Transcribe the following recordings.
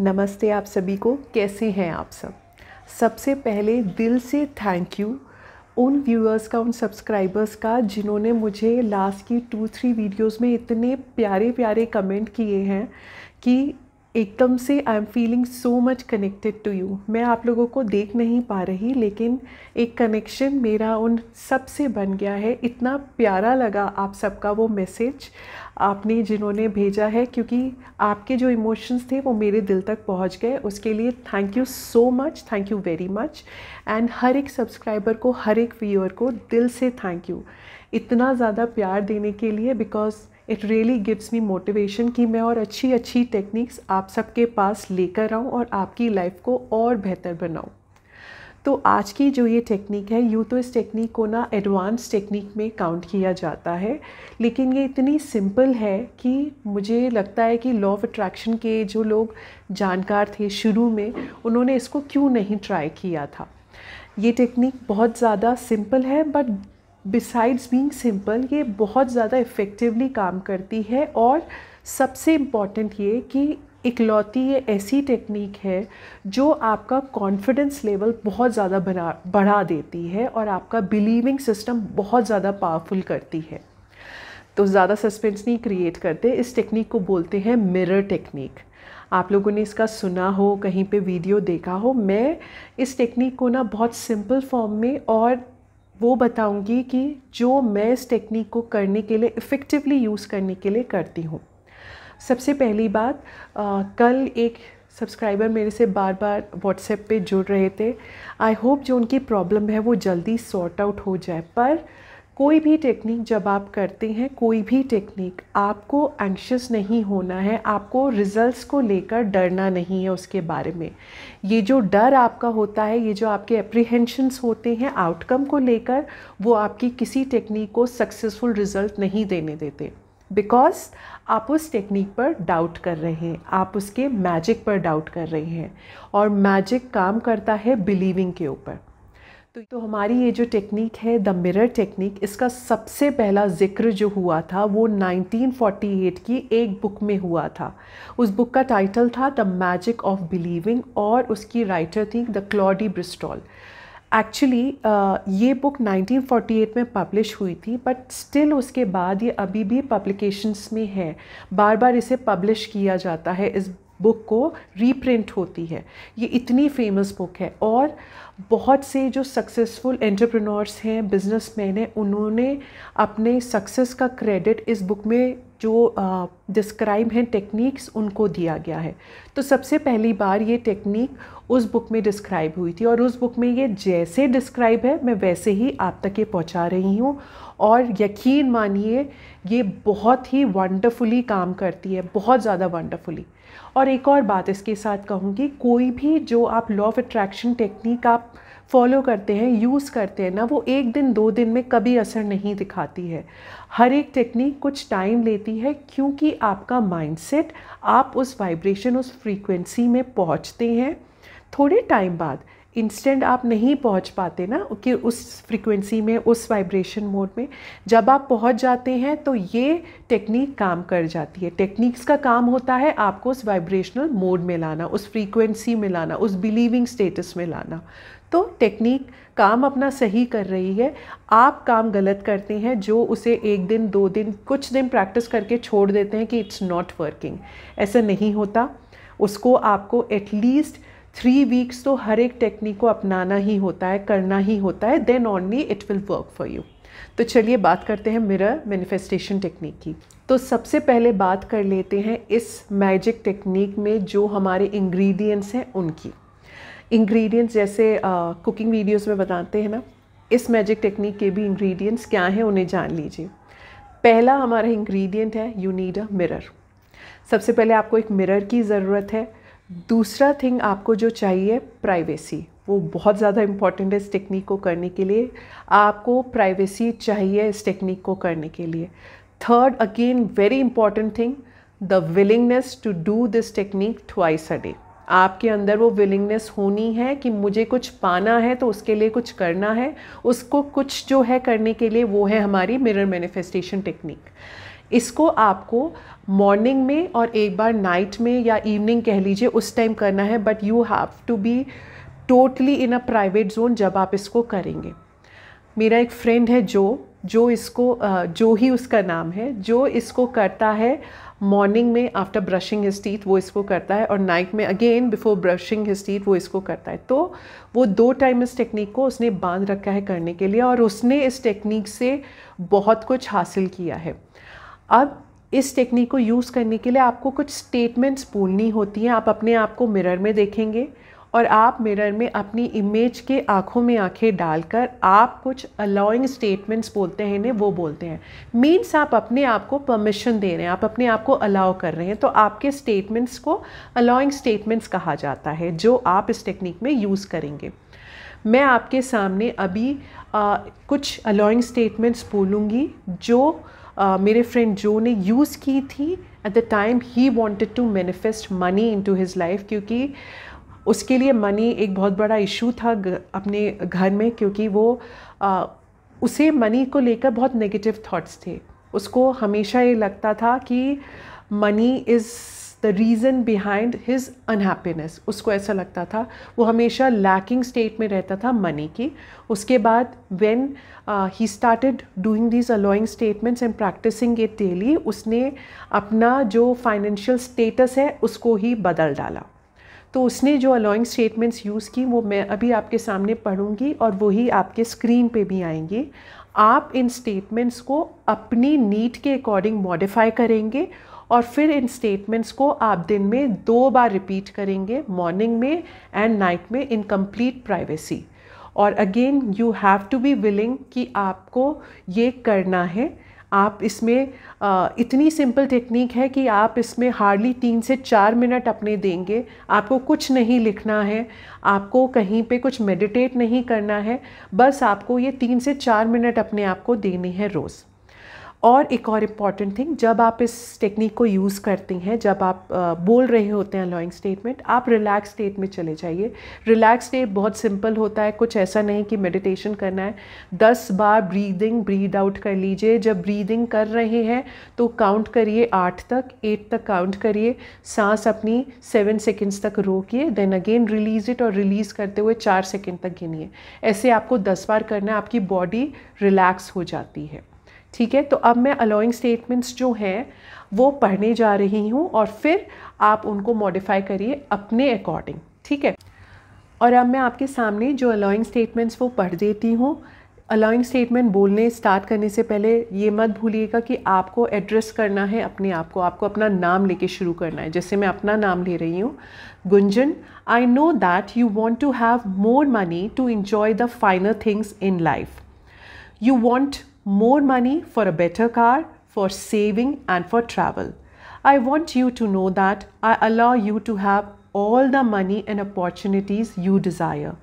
नमस्ते आप सभी को कैसे हैं आप सब सबसे पहले दिल से थैंक यू उन व्यूअर्स का उन सब्सक्राइबर्स का जिन्होंने मुझे लास्ट की टू थ्री वीडियोस में इतने प्यारे प्यारे कमेंट किए हैं कि एकदम से I am feeling so much connected to you मैं आप लोगों को देख नहीं पा रही लेकिन एक कनेक्शन मेरा उन सब से बन गया है इतना प्यारा लगा आप सबका वो मैसेज आपने जिन्होंने भेजा है क्योंकि आपके जो इमोशंस थे वो मेरे दिल तक पहुंच गए उसके लिए thank you so much thank you very much and हर एक सब्सक्राइबर को हर एक व्यूअर को दिल से थैंक यू इतना ज़्यादा प्यार देने के लिए because it really gives me motivation कि मैं और अच्छी अच्छी टेक्निक्स आप सबके पास लेकर आऊँ और आपकी लाइफ को और बेहतर बनाऊँ तो आज की जो ये टेक्निक है यूँ तो इस टेक्निक को ना एडवांस टेक्निक में काउंट किया जाता है लेकिन ये इतनी सिंपल है कि मुझे लगता है कि लॉ ऑफ अट्रैक्शन के जो लोग जानकार थे शुरू में उन्होंने इसको क्यों नहीं ट्राई किया था ये टेक्निक बहुत ज़्यादा सिंपल है बट बिसाइड्स बीइंग सिंपल ये बहुत ज़्यादा इफ़ेक्टिवली काम करती है और सबसे इम्पॉर्टेंट ये कि इकलौती ये ऐसी टेक्निक है जो आपका कॉन्फिडेंस लेवल बहुत ज़्यादा बढ़ा बढ़ा देती है और आपका बिलीविंग सिस्टम बहुत ज़्यादा पावरफुल करती है तो ज़्यादा सस्पेंस नहीं क्रिएट करते इस टेक्निक को बोलते हैं मिरर टेक्निक आप लोगों ने इसका सुना हो कहीं पे वीडियो देखा हो मैं इस टेक्निक को ना बहुत सिंपल फॉर्म में और वो बताऊंगी कि जो मैं इस टेक्निक को करने के लिए इफ़ेक्टिवली यूज़ करने के लिए करती हूँ सबसे पहली बात आ, कल एक सब्सक्राइबर मेरे से बार बार व्हाट्सएप पे जुड़ रहे थे आई होप जो उनकी प्रॉब्लम है वो जल्दी सॉर्ट आउट हो जाए पर कोई भी टेक्निक जब आप करते हैं कोई भी टेक्निक आपको एंक्शस नहीं होना है आपको रिजल्ट्स को लेकर डरना नहीं है उसके बारे में ये जो डर आपका होता है ये जो आपके अप्रीहेंशंस होते हैं आउटकम को लेकर वो आपकी किसी टेक्निक को सक्सेसफुल रिज़ल्ट नहीं देने देते बिकॉज आप उस टेक्निक पर डाउट कर रहे हैं आप उसके मैजिक पर डाउट कर रहे हैं और मैजिक काम करता है बिलीविंग के ऊपर तो तो हमारी ये जो टेक्निक है द मिरर टेक्निक इसका सबसे पहला जिक्र जो हुआ था वो 1948 की एक बुक में हुआ था उस बुक का टाइटल था द मैजिक ऑफ बिलीविंग और उसकी राइटर थी द क्लॉडी ब्रिस्टॉल एक्चुअली ये बुक 1948 में पब्लिश हुई थी बट स्टिल उसके बाद ये अभी भी पब्लिकेशंस में है बार बार इसे पब्लिश किया जाता है इस बुक को रीप्रिंट होती है ये इतनी फेमस बुक है और बहुत से जो सक्सेसफुल एंटरप्रेन्योर्स हैं बिजनेसमैन हैं उन्होंने अपने सक्सेस का क्रेडिट इस बुक में जो डिस्क्राइब हैं टेक्निक्स उनको दिया गया है तो सबसे पहली बार ये टेक्निक उस बुक में डिस्क्राइब हुई थी और उस बुक में ये जैसे डिस्क्राइब है मैं वैसे ही आप तक ये पहुंचा रही हूँ और यकीन मानिए ये बहुत ही वंडरफुली काम करती है बहुत ज़्यादा वंडरफुली और एक और बात इसके साथ कहूँगी कोई भी जो आप लॉ ऑफ अट्रैक्शन टेक्निक आप फॉलो करते हैं यूज़ करते हैं ना वो एक दिन दो दिन में कभी असर नहीं दिखाती है हर एक टेक्निक कुछ टाइम लेती है क्योंकि आपका माइंडसेट आप उस वाइब्रेशन उस फ्रीक्वेंसी में पहुँचते हैं थोड़े टाइम बाद इंस्टेंट आप नहीं पहुंच पाते ना कि उस फ्रीक्वेंसी में उस वाइब्रेशन मोड में जब आप पहुंच जाते हैं तो ये टेक्निक काम कर जाती है टेक्निक्स का काम होता है आपको उस वाइब्रेशनल मोड में लाना उस फ्रीक्वेंसी में लाना उस बिलीविंग स्टेटस में लाना तो टेक्निक काम अपना सही कर रही है आप काम गलत करते हैं जो उसे एक दिन दो दिन कुछ दिन प्रैक्टिस करके छोड़ देते हैं कि इट्स नॉट वर्किंग ऐसा नहीं होता उसको आपको एटलीस्ट थ्री वीक्स तो हर एक टेक्निक को अपनाना ही होता है करना ही होता है then only it will work for you तो चलिए बात करते हैं मिरर मैनिफेस्टेशन टेक्निक की तो सबसे पहले बात कर लेते हैं इस मैजिक टेक्निक में जो हमारे इंग्रेडिएंट्स हैं उनकी इंग्रेडिएंट्स जैसे कुकिंग वीडियोस में बताते हैं ना इस मैजिक टेक्निक के भी इंग्रेडिएंट्स क्या हैं उन्हें जान लीजिए पहला हमारा इंग्रेडिएंट है यू नीड अ मिरर सबसे पहले आपको एक मिरर की ज़रूरत है दूसरा थिंग आपको जो चाहिए प्राइवेसी वो बहुत ज़्यादा इम्पॉर्टेंट है इस टेक्निक को करने के लिए आपको प्राइवेसी चाहिए इस टेक्निक को करने के लिए third again very important thing the willingness to do this technique twice a day आपके अंदर वो विलिंगनेस होनी है कि मुझे कुछ पाना है तो उसके लिए कुछ करना है उसको कुछ जो है करने के लिए वो है हमारी मिरर मैनिफेस्टेशन टेक्निक इसको आपको मॉर्निंग में और एक बार नाइट में या इवनिंग कह लीजिए उस टाइम करना है but you have to be totally in a private zone जब आप इसको करेंगे मेरा एक फ्रेंड है जो जो इसको जो ही उसका नाम है जो इसको करता है मॉर्निंग में आफ्टर ब्रशिंग हिज टीथ वो इसको करता है और नाइट में again before brushing his teeth वो इसको करता है तो वो दो टाइम इस टेक्निक को उसने बांध रखा है करने के लिए और उसने इस टेक्निक से बहुत कुछ हासिल किया है अब इस टेक्निक को यूज़ करने के लिए आपको कुछ स्टेटमेंट्स बोलनी होती हैं आप अपने आप को मिरर में देखेंगे और आप मिरर में अपनी इमेज के आँखों में आँखें डालकर आप कुछ अलाउइंग स्टेटमेंट्स बोलते हैं इन्हें वो बोलते हैं मीन्स आप अपने आप को परमिशन दे रहे हैं आप अपने आप को अलाउ कर रहे हैं तो आपके स्टेटमेंट्स को अलाउइंग स्टेटमेंट्स कहा जाता है जो आप इस टेक्निक में यूज़ करेंगे मैं आपके सामने अभी आ, कुछ अलाउइंग स्टेटमेंट्स बोलूँगी जो Uh, मेरे फ्रेंड जो ने यूज़ की थी at the time he wanted to manifest money into his life क्योंकि उसके लिए मनी एक बहुत बड़ा इशू था अपने घर में क्योंकि वो uh, उसे मनी को लेकर बहुत नेगेटिव थॉट्स थे उसको हमेशा ये लगता था कि money is reason behind his unhappiness उसको ऐसा लगता था वो हमेशा लैकिंग स्टेट में रहता था मनी की उसके बाद when he started doing these allowing statements and practising it daily उसने अपना जो फाइनेंशियल स्टेटस है उसको ही बदल डाला तो उसने जो अलॉइंग स्टेटमेंट्स यूज़ की वो मैं अभी आपके सामने पढ़ूंगी और वही आपके स्क्रीन पे भी आएंगी आप इन स्टेटमेंट्स को अपनी नीड के अकॉर्डिंग मॉडिफाई करेंगे और फिर इन स्टेटमेंट्स को आप दिन में दो बार रिपीट करेंगे मॉर्निंग में एंड नाइट में इन कंप्लीट प्राइवेसी और again you have to be willing कि आपको ये करना है आप इसमें आ, इतनी सिंपल टेक्निक है कि आप इसमें हार्डली तीन से चार मिनट अपने देंगे आपको कुछ नहीं लिखना है आपको कहीं पे कुछ मेडिटेट नहीं करना है बस आपको ये तीन से चार मिनट अपने आप को देने हैं रोज़ और एक और इम्पॉर्टेंट थिंग जब आप इस टेक्निक को यूज़ करते हैं जब आप बोल रहे होते हैं लॉइंग स्टेटमेंट आप रिलैक्स स्टेट में चले जाइए रिलैक्स स्टेट बहुत सिंपल होता है कुछ ऐसा नहीं कि मेडिटेशन करना है दस बार ब्रीदिंग ब्रीद आउट कर लीजिए जब ब्रीदिंग कर रहे हैं तो काउंट करिए आठ तक एट तक काउंट करिए सांस अपनी सेवन सेकेंड्स तक रोकिए देन अगेन रिलीज़ इट और रिलीज़ करते हुए चार सेकेंड तक गिनिए ऐसे आपको दस बार करना है आपकी बॉडी रिलैक्स हो जाती है ठीक है तो अब मैं अलोइंग स्टेटमेंट्स जो हैं वो पढ़ने जा रही हूँ और फिर आप उनको मॉडिफाई करिए अपने अकॉर्डिंग ठीक है और अब मैं आपके सामने जो अलाउइंग स्टेटमेंट्स वो पढ़ देती हूँ अलाउइंग स्टेटमेंट बोलने स्टार्ट करने से पहले ये मत भूलिएगा कि आपको एड्रेस करना है अपने आप को आपको अपना नाम लेके शुरू करना है जैसे मैं अपना नाम ले रही हूँ Gunjan I know that you want to have more money to enjoy the final things in life you want more money for a better car, for saving, and for travel. I want you to know that I allow you to have all the money and opportunities you desire.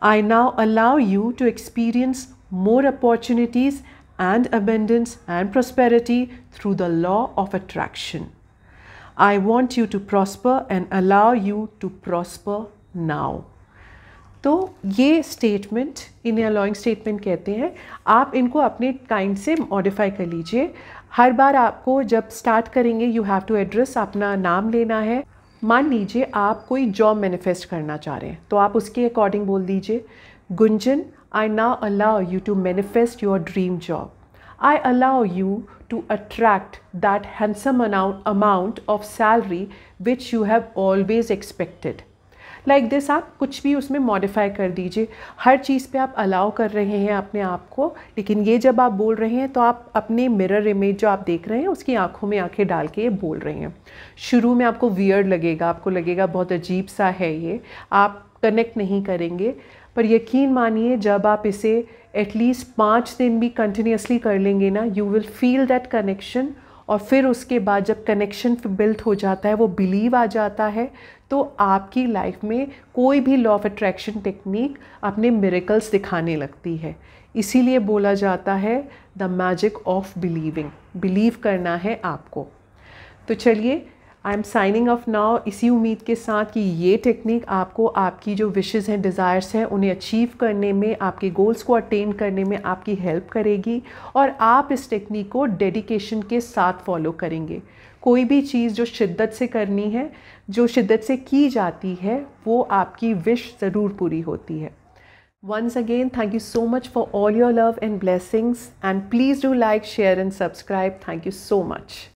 I now allow you to experience more opportunities and abundance and prosperity through the law of attraction. I want you to prosper and allow you to prosper now. तो ये statement इन्हें alloying statement कहते हैं आप इनको अपने kind से modify कर लीजिए हर बार आपको जब स्टार्ट करेंगे यू हैव टू एड्रेस अपना नाम लेना है मान लीजिए आप कोई जॉब मैनिफेस्ट करना चाह रहे हैं तो आप उसके अकॉर्डिंग बोल दीजिए Gunjan I now allow you to manifest your dream job I allow you to attract that handsome amount of salary which you have always expected like like this आप कुछ भी उसमें मॉडिफाई कर दीजिए हर चीज़ पे आप अलाउ कर रहे हैं अपने आप को लेकिन ये जब आप बोल रहे हैं तो आप अपने मिरर इमेज जो आप देख रहे हैं उसकी आंखों में आंखें डाल के ये बोल रहे हैं शुरू में आपको वियर्ड लगेगा आपको लगेगा बहुत अजीब सा है ये आप कनेक्ट नहीं करेंगे पर यकीन मानिए जब आप इसे एटलीस्ट पाँच दिन भी कंटिन्यूसली कर लेंगे ना you will feel that connection और फिर उसके बाद जब कनेक्शन बिल्ट हो जाता है वो बिलीव आ जाता है तो आपकी लाइफ में कोई भी लॉ ऑफ अट्रैक्शन टेक्निक अपने मेरिकल्स दिखाने लगती है इसीलिए बोला जाता है the magic of believing believe करना है आपको तो चलिए I am signing off now इसी उम्मीद के साथ कि ये टेक्निक आपको आपकी जो विशेज़ हैं डिज़ायर्स हैं उन्हें अचीव करने में आपके गोल्स को अटेन करने में आपकी हेल्प करेगी और आप इस टेक्निक को डेडिकेशन के साथ फॉलो करेंगे कोई भी चीज़ जो शिद्दत से करनी है जो शिद्दत से की जाती है वो आपकी विश ज़रूर पूरी होती है Once again, thank you so much for all your love and blessings. And please do like, share, and subscribe. Thank you so much.